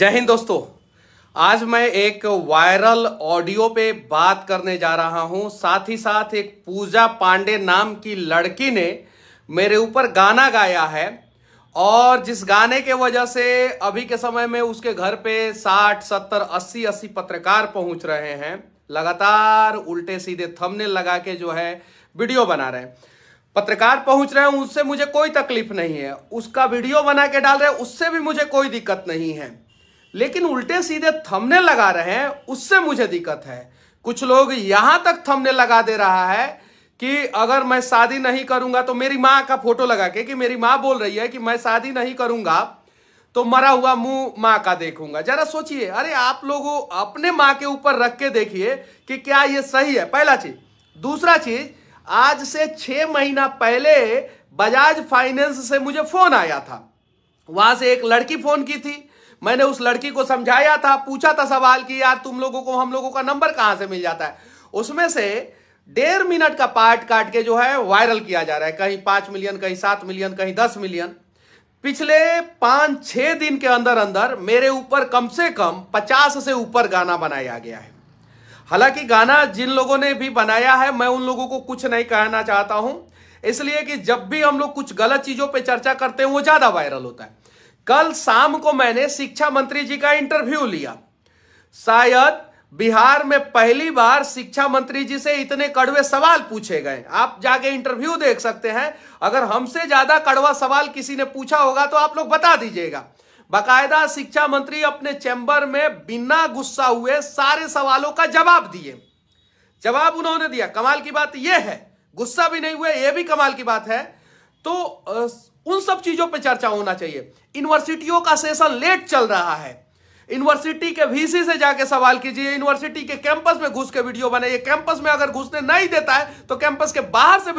जय हिंद दोस्तों आज मैं एक वायरल ऑडियो पे बात करने जा रहा हूं साथ ही साथ एक पूजा पांडे नाम की लड़की ने मेरे ऊपर गाना गाया है और जिस गाने के वजह से अभी के समय में उसके घर पे 60, 70, 80, 80 पत्रकार पहुंच रहे हैं लगातार उल्टे सीधे थंबनेल लगा के जो है वीडियो बना रहे हैं पत्रकार पहुंच रहे हैं उससे मुझे कोई तकलीफ नहीं है उसका वीडियो बना के डाल रहे हैं उससे भी मुझे कोई दिक्कत नहीं है लेकिन उल्टे सीधे थमने लगा रहे हैं उससे मुझे दिक्कत है कुछ लोग यहां तक थमने लगा दे रहा है कि अगर मैं शादी नहीं करूंगा तो मेरी माँ का फोटो लगा के कि मेरी माँ बोल रही है कि मैं शादी नहीं करूंगा तो मरा हुआ मुंह माँ का देखूंगा जरा सोचिए अरे आप लोगों अपने माँ के ऊपर रख के देखिए कि क्या ये सही है पहला चीज दूसरा चीज आज से छह महीना पहले बजाज फाइनेंस से मुझे फोन आया था वहां से एक लड़की फोन की थी मैंने उस लड़की को समझाया था पूछा था सवाल कि यार तुम लोगों को हम लोगों का नंबर कहां से मिल जाता है उसमें से डेढ़ मिनट का पार्ट काट के जो है वायरल किया जा रहा है कहीं पांच मिलियन कहीं सात मिलियन कहीं दस मिलियन पिछले पांच छह दिन के अंदर अंदर मेरे ऊपर कम से कम पचास से ऊपर गाना बनाया गया है हालांकि गाना जिन लोगों ने भी बनाया है मैं उन लोगों को कुछ नहीं कहना चाहता हूं इसलिए कि जब भी हम लोग कुछ गलत चीजों पर चर्चा करते हैं वो ज्यादा वायरल होता है कल शाम को मैंने शिक्षा मंत्री जी का इंटरव्यू लिया शायद बिहार में पहली बार शिक्षा मंत्री जी से इतने कड़वे सवाल पूछे गए आप जाके इंटरव्यू देख सकते हैं अगर हमसे ज्यादा कड़वा सवाल किसी ने पूछा होगा तो आप लोग बता दीजिएगा बाकायदा शिक्षा मंत्री अपने चैम्बर में बिना गुस्सा हुए सारे सवालों का जवाब दिए जवाब उन्होंने दिया कमाल की बात यह है गुस्सा भी नहीं हुए यह भी कमाल की बात है तो सब चीजों पर चर्चा होना चाहिए यूनिवर्सिटियों का सेशन लेट चल रहा है यूनिवर्सिटी के वीसी से जाके सवाल कीजिए यूनिवर्सिटी के कैंपस में घुस के वीडियो बनाइए कैंपस में अगर घुसने नहीं देता है तो कैंपस के बाहर से